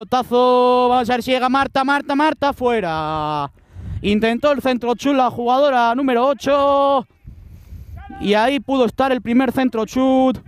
Pelotazo, vamos a ver si llega Marta, Marta, Marta, fuera. Intentó el centro chut, la jugadora número 8. Y ahí pudo estar el primer centro chut.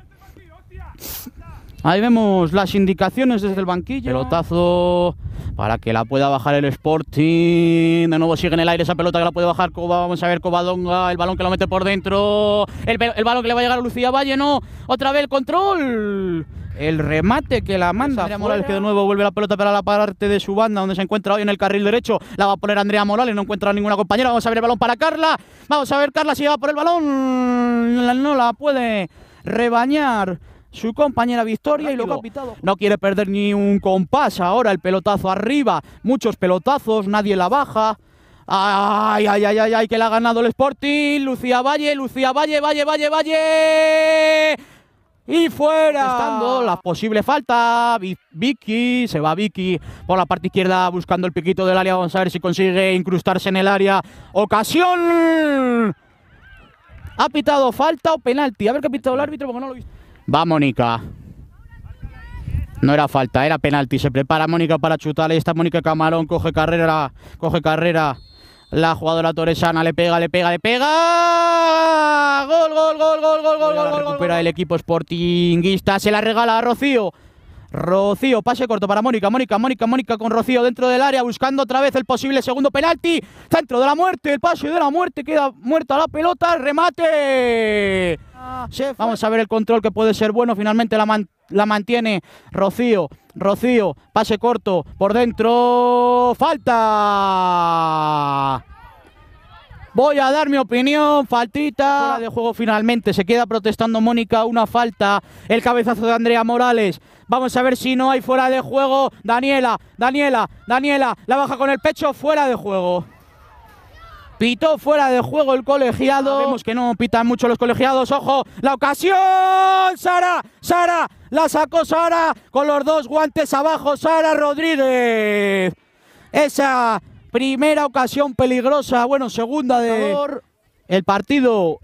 Ahí vemos las indicaciones desde el banquillo. Pelotazo para que la pueda bajar el Sporting. De nuevo sigue en el aire esa pelota que la puede bajar Vamos a ver Cobadonga, El balón que lo mete por dentro. El, el balón que le va a llegar a Lucía Valle. No. Otra vez el control el remate que la manda. Andrea Morales que de nuevo vuelve la pelota para la parte de su banda donde se encuentra hoy en el carril derecho. La va a poner Andrea Morales, no encuentra ninguna compañera. Vamos a ver el balón para Carla. Vamos a ver Carla si va por el balón. No la puede rebañar su compañera Victoria y lo capitado No quiere perder ni un compás. Ahora el pelotazo arriba, muchos pelotazos, nadie la baja. Ay, ay, ay, ay, ay, que la ha ganado el Sporting. Lucía Valle, Lucía Valle, Valle, Valle, Valle. Y fuera. Estando la posible falta. Vicky. Se va Vicky por la parte izquierda buscando el piquito del área. Vamos a ver si consigue incrustarse en el área. Ocasión. ¿Ha pitado falta o penalti? A ver qué ha pitado el árbitro porque no lo he visto. Va Mónica. No era falta, era penalti. Se prepara Mónica para chutar. Ahí está Mónica Camarón. Coge carrera. Coge carrera. La jugadora torresana le pega, le pega, le pega. Gol, gol, gol, gol, gol, gol, gol. Recupera gol, el equipo esportinguista, Se la regala a Rocío. Rocío, pase corto para Mónica, Mónica, Mónica, Mónica con Rocío dentro del área, buscando otra vez el posible segundo penalti. Centro de la muerte, el pase de la muerte, queda muerta la pelota, remate. Ah, Vamos a ver el control que puede ser bueno, finalmente la mantiene la mantiene Rocío. Rocío, pase corto por dentro. Falta. Voy a dar mi opinión, faltita Fuera de juego finalmente, se queda protestando Mónica, una falta, el cabezazo de Andrea Morales. Vamos a ver si no hay fuera de juego. Daniela, Daniela, Daniela, la baja con el pecho, fuera de juego. Pitó fuera de juego el colegiado. Ah, vemos que no pitan mucho los colegiados. Ojo, la ocasión. Sara, Sara, la sacó Sara con los dos guantes abajo. Sara Rodríguez. Esa primera ocasión peligrosa. Bueno, segunda de... El partido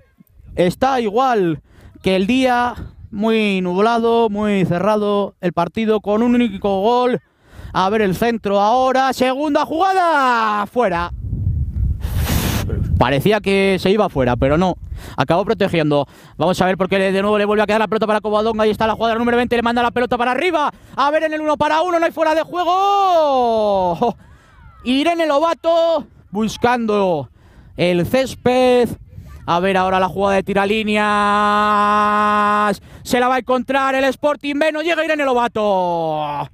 está igual que el día. Muy nublado, muy cerrado el partido con un único gol. A ver el centro ahora. Segunda jugada. Fuera. Parecía que se iba fuera, pero no. Acabó protegiendo. Vamos a ver por qué de nuevo le vuelve a quedar la pelota para Covadonga. Ahí está la jugada número 20. Le manda la pelota para arriba. A ver en el 1 para uno, No hay fuera de juego. Irene Lobato buscando el césped. A ver ahora la jugada de tiralíneas. Se la va a encontrar el Sporting B. No llega Irene Lobato.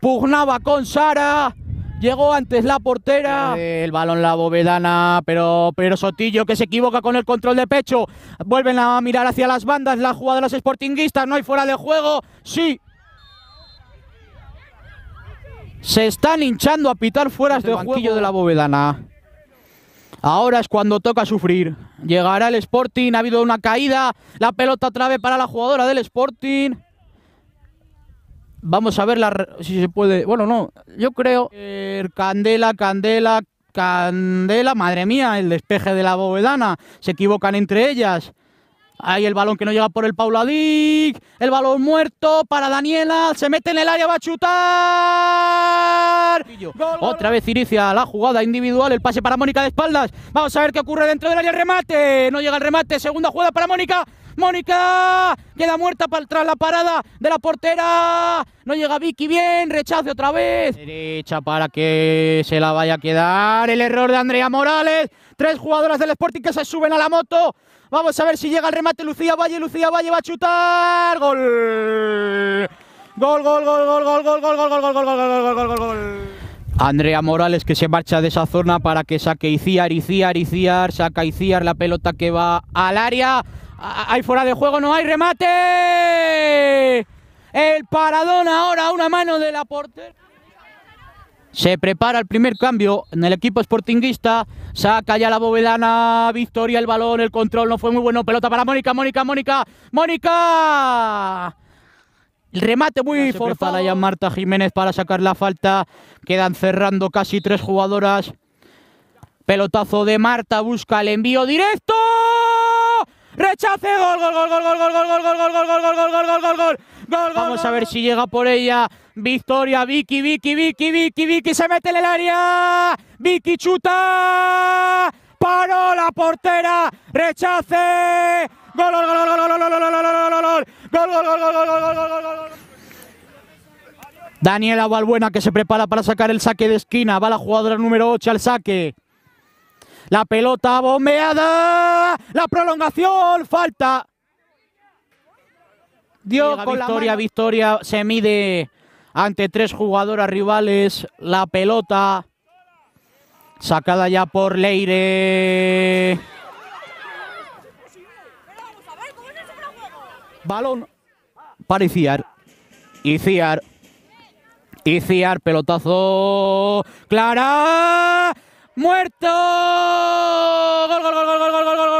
Pugnaba con Sara. Llegó antes la portera. El balón la bovedana, pero, pero Sotillo que se equivoca con el control de pecho. Vuelven a mirar hacia las bandas la jugada de los sportinguistas. No hay fuera de juego. Sí. Se están hinchando a pitar fuera de juego. de la bovedana. Ahora es cuando toca sufrir. Llegará el Sporting, ha habido una caída, la pelota trave para la jugadora del Sporting. Vamos a ver la, si se puede. Bueno, no. Yo creo. candela, Candela, Candela. Madre mía, el despeje de la Bovedana. Se equivocan entre ellas. Ahí el balón que no llega por el Pauladic. El balón muerto para Daniela. Se mete en el área, va a chutar. Otra vez inicia la jugada individual. El pase para Mónica de espaldas. Vamos a ver qué ocurre dentro del área. remate. No llega el remate. Segunda jugada para Mónica. Mónica. Queda muerta para tras la parada de la portera. No llega Vicky bien. Rechace otra vez. Derecha para que se la vaya a quedar. El error de Andrea Morales. Tres jugadoras del Sporting que se suben a la moto. Vamos a ver si llega el remate. Lucía Valle, Lucía Valle va a chutar. Gol. Gol, gol, gol, gol, gol, gol, gol, gol, gol, gol, gol, gol, gol, gol, gol, gol. Andrea Morales que se marcha de esa zona para que saque Iciar, Iciar, Iciar, saca Iciar la pelota que va al área. Hay ah, ah, fuera de juego, no hay remate. El paradón ahora, una mano de la portera. Se prepara el primer cambio en el equipo sportinguista. Saca ya la bovedana. Victoria, el balón, el control no fue muy bueno. Pelota para Mónica, Mónica, Mónica, Mónica. El remate muy se ya Marta Jiménez para sacar la falta. Quedan cerrando casi tres jugadoras. Pelotazo de Marta, busca el envío directo rechace, gol, gol, gol, gol, gol, gol, gol, gol, gol, gol, gol, gol, gol, gol, gol, gol, gol, gol Vamos a ver si llega por ella. Victoria, Vicky, Vicky, Vicky, Vicky, Vicky, se mete en el área. Vicky chuta. Paró la portera. Rechace. Gol, gol, gol, gol, gol, gol, gol, gol, gol, gol, gol, gol, Daniela Valbuena que se prepara para sacar el saque de esquina. Va la jugadora número 8 al saque. La pelota bombeada. La prolongación. Falta. Dio victoria, victoria. Se mide ante tres jugadoras rivales. La pelota. Sacada ya por Leire. Balón para Ciar Iciar. Iciar, pelotazo. ¡Clara! muerto. Gol, gol, gol, gol, gol, gol, gol,